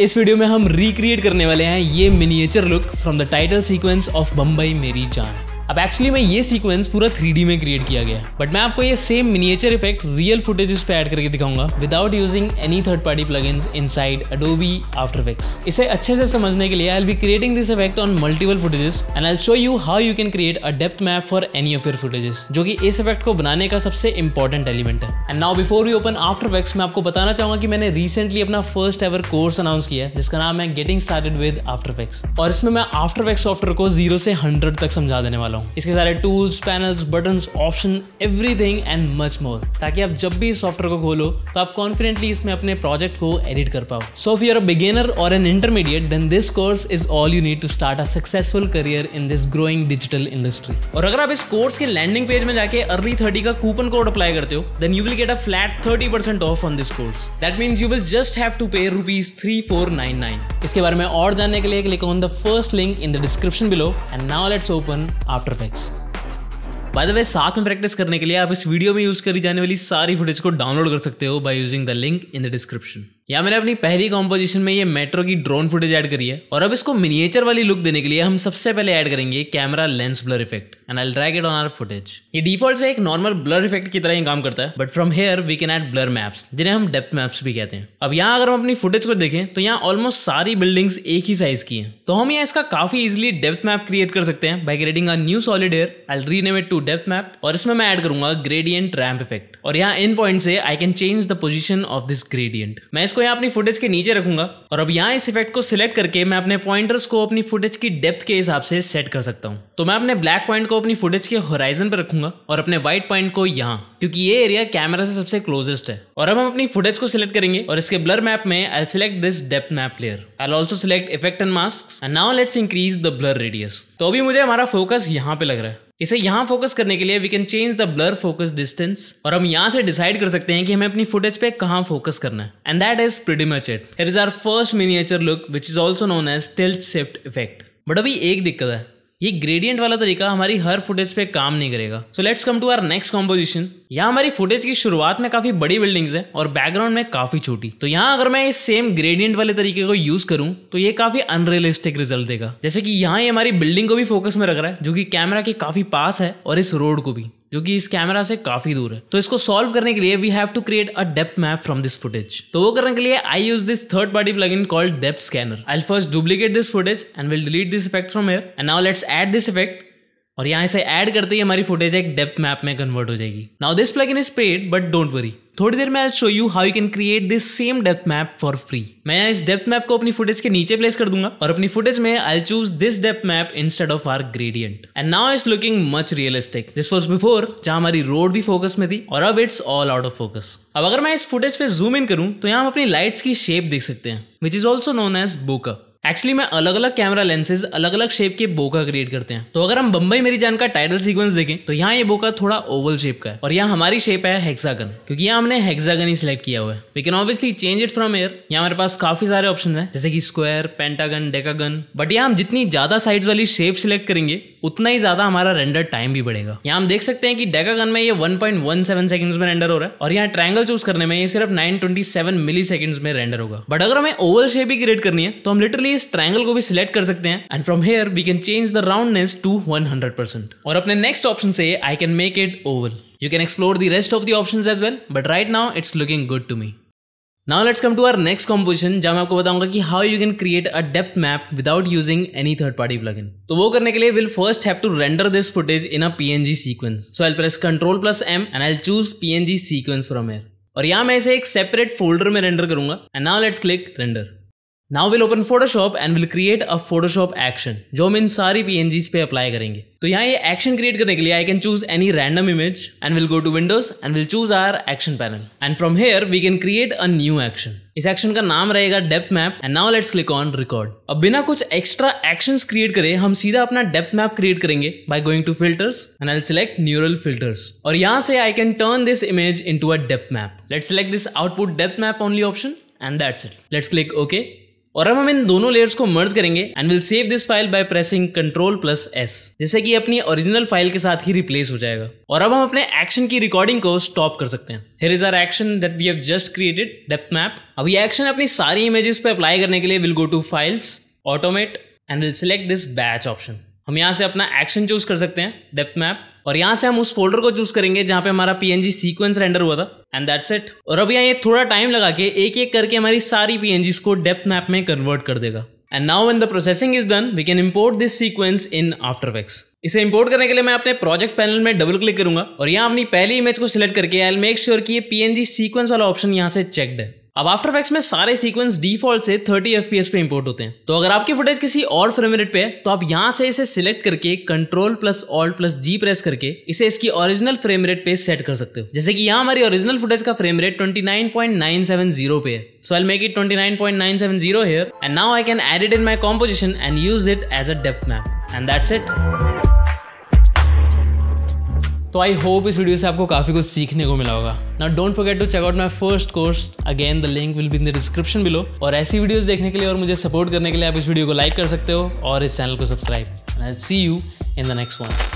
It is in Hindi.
इस वीडियो में हम रिक्रिएट करने वाले हैं ये miniature look from the title sequence of Bombay Meri Jaan अब एक्चुअली में ये सीक्वेंस पूरा थ्री में क्रिएट किया गया बट मैं आपको ये same miniature effect real footage पे ऐड करके दिखाऊंगा without using any third party inside Adobe after effects इसे अच्छे से समझने के लिए I be creating this effect on multiple footages and I show you how you can create a depth map for any of your footages जो कि इस इफेक्ट को बनाने का सबसे इंपॉर्टेंट एलिमेंट है and now before you open after effects मैं आपको बताना चाहूंगा कि मैंने रिसेंटली अपना फर्स्ट एवर कोर्स अनाउंस किया है जिसका नाम है getting started with after effects और इसमें मैं आफ्टर इफेक्ट सॉफ्टवेयर को जीरो से हंड्रेड तक समझा देने वाला वाला हूँ इसके सारे tools panel button option everything and much more ताकि आप जब भी इस सॉफ्टवेयर को खोलो तो आप कॉन्फिडेंटली इसमें अपने प्रोजेक्ट को एडिट कर पाओ so if you're a beginner और an intermediate then this course is all you need to start a successful career in this growing digital industry और अगर आप इस कोर्स के लैंडिंग पेज में जाके अर्ली थर्टी का कूपन कोड अप्लाई करते हो then you will get a flat thirty percent off on this course that mean you will just have to pay rupees three four nine nine इसके बारे में और जानने के लिए click on the first link in the description below and now let's open आप after effects by the way साथ में प्रैक्टिस करने के लिए आप इस वीडियो में यूज़ करी जाने वाली सारी फुटेज को डाउनलोड कर सकते हो by using the link in the description या मैंने अपनी पहली कॉम्पोजिशन में ये मेट्रो की ड्रोन फुटेज ऐड करी है और अब इसको मिनिएचर वाली लुक देने के लिए हम सबसे पहले ऐड करेंगे camera lens blur effect and I drag it on our footage ये डिफॉल्ट से एक नॉर्मल ब्लर इफेक्ट की तरह ही काम करता है but from here we can add blur maps जिन्हें हम डेप्थ मैप्स भी कहते हैं अब यहाँ अगर हम अपनी फुटेज को देखें तो यहाँ ऑलमोस्ट सारी बिल्डिंग्स एक ही साइज की है तो हम यहाँ इसका काफी इजिली डेप्थ मैप क्रिएट कर सकते हैं by creating a new solid here I rename it to depth map और इसमें मैं ऐड करूंगा ग्रेडियंट रैम्प इफेक्ट और यहाँ इन पॉइंट से I can change the position of this gradient मैं को यहाँ अपनी फुटेज के नीचे रखूंगा और अब यहाँ इस इफेक्ट को सिलेक्ट करके मैं अपने पॉइंटर्स को अपनी फुटेज की डेप्थ के हिसाब से सेट कर सकता हूँ तो मैं अपने ब्लैक पॉइंट को अपनी फुटेज के होराइजन पर रखूंगा और अपने व्हाइट पॉइंट को यहाँ क्योंकि ये एरिया कैमरा से सबसे क्लोजेस्ट है और अब हम अपनी फुटेज को सिलेक्ट करेंगे और इसके ब्लर मैप में I select this depth map layer I also select effect and mask and now let's increase the blur radius तो अभी मुझे हमारा फोकस यहाँ पे लग रहा है इसे यहाँ फोकस करने के लिए we can change the blur focus distance और हम यहाँ से डिसाइड कर सकते हैं कि हमें अपनी फुटेज पे कहाँ फोकस करना है and that is pretty much it here is our first miniature look which is also known as tilt shift effect but अभी एक दिक्कत है ये ग्रेडियंट वाला तरीका हमारी हर फुटेज पे काम नहीं करेगा so let's come to our next composition यहाँ हमारी फुटेज की शुरुआत में काफी बड़ी बिल्डिंग्स है और बैकग्राउंड में काफी छोटी तो यहाँ अगर मैं इस सेम ग्रेडियंट वाले तरीके को यूज करूँ तो ये काफी अनरियलिस्टिक रिजल्ट देगा जैसे कि यहाँ ये हमारी बिल्डिंग को भी फोकस में रख रहा है जो कि कैमरा के काफी पास है और इस रोड को भी जो कि इस कैमरा से काफी दूर है तो इसको सॉल्व करने के लिए we have to create a depth map from this footage तो वो करने के लिए I use this third party plug in called depth scanner I first duplicate this footage and will delete this effect from here and now let's add this effect और यहाँ से ऐड करते ही हमारी फुटेज एक डेप्थ मैप में कन्वर्ट हो जाएगी now this plug in is paid but don't worry थोड़ी देर में I show you how you can create this same depth map for free मैं इस डेप्थ मैप को अपनी फुटेज के नीचे प्लेस कर दूंगा और अपनी फुटेज में I choose this depth map instead of our gradient and now is looking much realistic this was before जहां हमारी रोड भी फोकस में थी और अब it's all out of focus अब अगर मैं इस फुटेज पे जूम इन करूं तो यहाँ हम अपनी लाइट्स की शेप देख सकते हैं which is also known as bokeh actually मैं अलग अलग कैमरा लेंसेज अलग अलग शेप के बोका क्रिएट करते हैं तो अगर हम बंबई मेरी जान का टाइटल सीक्वेंस देखें तो यहाँ ये बोका थोड़ा ओवल शेप का है और यहाँ हमारी शेप है हेक्सागन क्योंकि यहाँ हमने हेक्सागन ही सिलेक्ट किया हुआ है we can obviously change it from here यहाँ हमारे पास काफी सारे ऑप्शन है जैसे कि स्क्वायर पेंटागन डेकागन बट यहाँ हम जितनी ज्यादा साइड वाली शेप सिलेक्ट करेंगे उतना ही ज्यादा हमारा रेंडर टाइम भी बढ़ेगा यहाँ हम देख सकते हैं कि डेकागन में ये 1.17 पॉइंट में रेंडर हो रहा है और यहाँ ट्रायंगल चूज करने में ये सिर्फ 927 मिली सेकंड्स में रेंडर होगा बट अगर हमें ओवल शेप ही क्रिएट करनी है तो हम लिटरली इस ट्राइंगल को भी सिलेक्ट कर सकते हैं and from here we can change the roundness to 100% और अपने नेक्स्ट ऑप्शन से I can make it oval you can explore the rest of the option as well but right now it's looking good to me now let's come to our next composition जहां मैं आपको बताऊंगा कि how you can create a depth map without using any third party plug in तो वो करने के लिए will first have to render this footage in a P PNG sequence so I press control plus M and I choose P PNG sequence from here और यहाँ मैं इसे एक सेपरेट फोल्डर में रेंडर करूंगा and now let's click render now will open Photoshop and will create a Photoshop action जो हम इन सारी पी पे अप्लाई करेंगे तो यहाँ ये एक्शन क्रिएट करने के लिए I can choose any random image and will go to windows and will choose our action panel and from here we can create a new action इस एक्शन का नाम रहेगा depth map and now let's click on record अब बिना कुछ एक्स्ट्रा एक्शन क्रिएट करे हम सीधा अपना डेप्थ मैप क्रिएट करेंगे by going to filters and I select neural filters और यहाँ से I can turn this image into a depth map let's select this output depth map only option and that's it let's click okay और अब हम इन दोनों लेयर्स को मर्ज करेंगे and will save this file by pressing control plus S जैसे कि अपनी ओरिजिनल फाइल के साथ ही रिप्लेस हो जाएगा और अब हम अपने एक्शन की रिकॉर्डिंग को स्टॉप कर सकते हैं here is our action that we have just created depth map अब ये एक्शन अपनी सारी इमेजेस पे अप्लाई करने के लिए will go to files automate and will select this batch option हम यहाँ से अपना एक्शन चूज कर सकते हैं डेप्थ मैप और यहाँ से हम उस फोल्डर को चूज करेंगे जहाँ पे हमारा पीएनजी सीक्वेंस रेंडर हुआ था एंड दैट्स इट और अब यहाँ ये थोड़ा टाइम लगा के एक एक करके हमारी सारी पीएनजीज को डेप्थ मैप में कन्वर्ट कर देगा and now when the processing is done we can import this sequence in After effects इसे इम्पोर्ट करने के लिए मैं अपने प्रोजेक्ट पैनल में डबल क्लिक करूंगा और यहाँ अपनी पहली इमेज को सिलेक्ट करके आई मेक श्योर की ये पीएनजी सीक्वेंस वाला ऑप्शन यहाँ से चेकड है अब आफ्टर फैक्स में सारे सीक्वेंस डिफॉल्ट से 30 एफ पे इंपोर्ट होते हैं तो अगर आपकी फुटेज किसी और फ्रेम रेट पे है तो आप यहाँ से इसे सिलेक्ट करके control plus alt plus G press करके इसे इसकी ओरिजिनल फ्रेम रेट पे सेट कर सकते हो जैसे कि यहाँ हमारी ओरिजिनल फुटेज का फ्रेम रेट ट्वेंटी पे है so I make it twenty here and now I can add it in my composition and use it as a depth तो आई होप इस वीडियो से आपको काफ़ी कुछ सीखने को मिला होगा ना don't forget to check out my first course again the link will be in the description below और ऐसी वीडियोस देखने के लिए और मुझे सपोर्ट करने के लिए आप इस वीडियो को लाइक कर सकते हो और इस चैनल को subscribe see you in the next one